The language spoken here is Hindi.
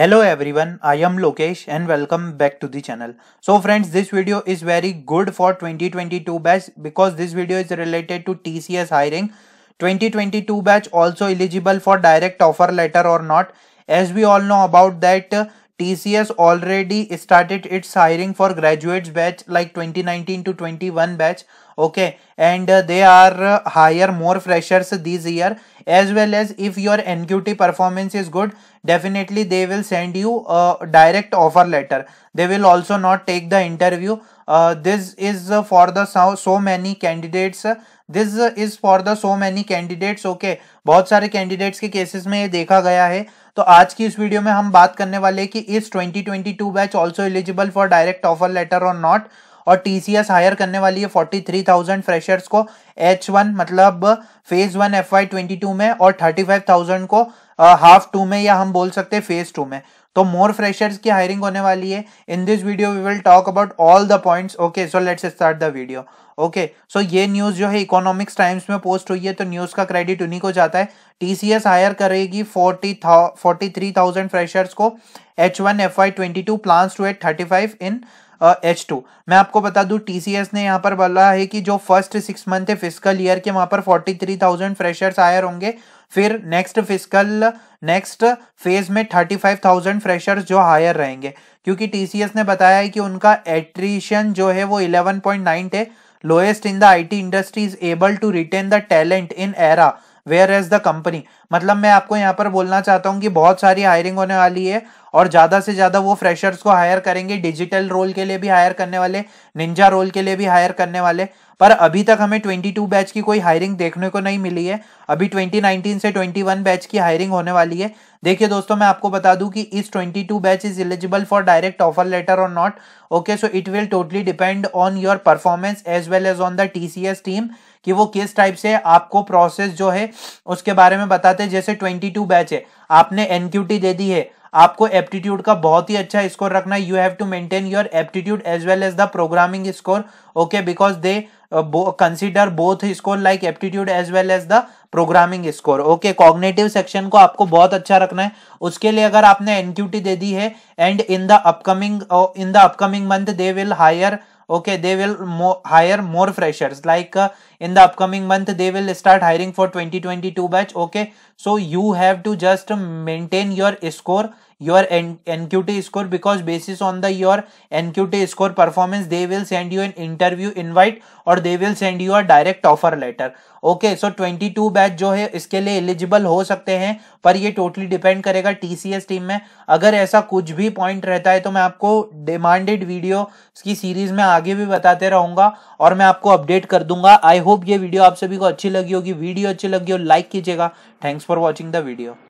Hello everyone, I am Lokesh and welcome back to the channel. So friends, this video is very good for 2022 batch because this video is related to TCS hiring. 2022 batch also eligible for direct offer letter or not. As we all know about that, TCS already started its hiring for graduates batch like 2019 to 21 batch. Okay, and uh, they are uh, hire more freshers this year as well as if your NQT performance is good, definitely they will send you a direct offer letter. They will also not take the interview. Uh, this is uh, for the so, so many candidates. this is for the so many candidates. Okay, बहुत सारे candidates के cases में ये देखा गया है. तो आज की इस वीडियो में हम बात करने वाले कि इस 2022 batch also eligible for direct offer letter और नॉट और टीसीएस हायर करने वाली है 43,000 फ्रेशर्स को एच वन मतलब फेज वन एफ में और 35,000 को हाफ टू में या हम बोल सकते हैं फेज टू में तो मोर फ्रेशर्स की हायरिंग होने वाली है in this video we will talk about all the points okay so let's start the video okay so ये न्यूज़ जो है इकोनॉमिक्स टाइम्स में पोस्ट हुई है तो न्यूज़ का क्रेडिट उन्हीं को जाता है टीसीएस हायर करेगी forty forty three thousand freshers को H one F I twenty two plans to at thirty five in H two मैं आपको बता दूं टीसीएस ने यहाँ पर बोला है कि जो फर्स्ट सिक्स मंथ है फिजिकल ईयर के वहां पर forty three thousand freshers hire होंगे फिर नेक्स्ट फिजिकल नेक्स्ट फेज में थर्टी फाइव थाउजेंड फ्रेशर्स जो हायर रहेंगे क्योंकि टीसीएस ने बताया है कि उनका एट्रीशन जो है वो eleven point nine the lowest in the I T industry is able to retain the talent in era whereas the company मतलब मैं आपको यहाँ पर बोलना चाहता हूँ कि बहुत सारी हायरिंग होने वाली है और ज़्यादा से ज़्यादा वो फ्रेशर्स को हायर करेंगे डिजिटल रोल के लिए भी हायर करने वाले निंजा रोल के लिए भी हायर करने वाले पर अभी तक हमें ट्वेंटी टू बैच की कोई हायरिंग देखने को नहीं मिली है अभी ट्वेंटी नाइनटीन से ट्वेंटी वन बैच की हायरिंग होने वाली है देखिए दोस्तों मैं आपको बता दूं कि इस twenty two batch is eligible for direct offer letter और not okay so it will totally depend on your performance as well as on the TCS team कि वो किस टाइप से आपको प्रोसेस जो है उसके बारे में बताते हैं जैसे ट्वेंटी टू बैच है आपने एनक्यूटी दे दी है आपको एप्टीट्यूड का बहुत ही अच्छा स्कोर रखना है you have to maintain your aptitude as well as the programming score okay because they consider both score like aptitude as well as the programming score okay cognitive section को आपको बहुत अच्छा रखना है उसके लिए अगर आपने एनक्यूटी दे दी है and in the upcoming in the upcoming month they will hire okay they will more, hire more freshers like uh, in the upcoming month they will start hiring for 2022 batch okay so you have to just maintain your score your NQT score because basis on the your NQT score performance they will send you an interview invite और they will send you a direct offer letter okay so 22 batch जो है इसके लिए एलिजिबल हो सकते हैं पर ये टोटली डिपेंड करेगा टीसीएस टीम में अगर ऐसा कुछ भी पॉइंट रहता है तो मैं आपको डिमांडेड वीडियो की सीरीज में आगे भी बताते रहूंगा और मैं आपको अपडेट कर दूंगा आई होप ये वीडियो आप सभी को अच्छी लगी होगी वीडियो अच्छी लगी हो लाइक कीजिएगा thanks for watching the video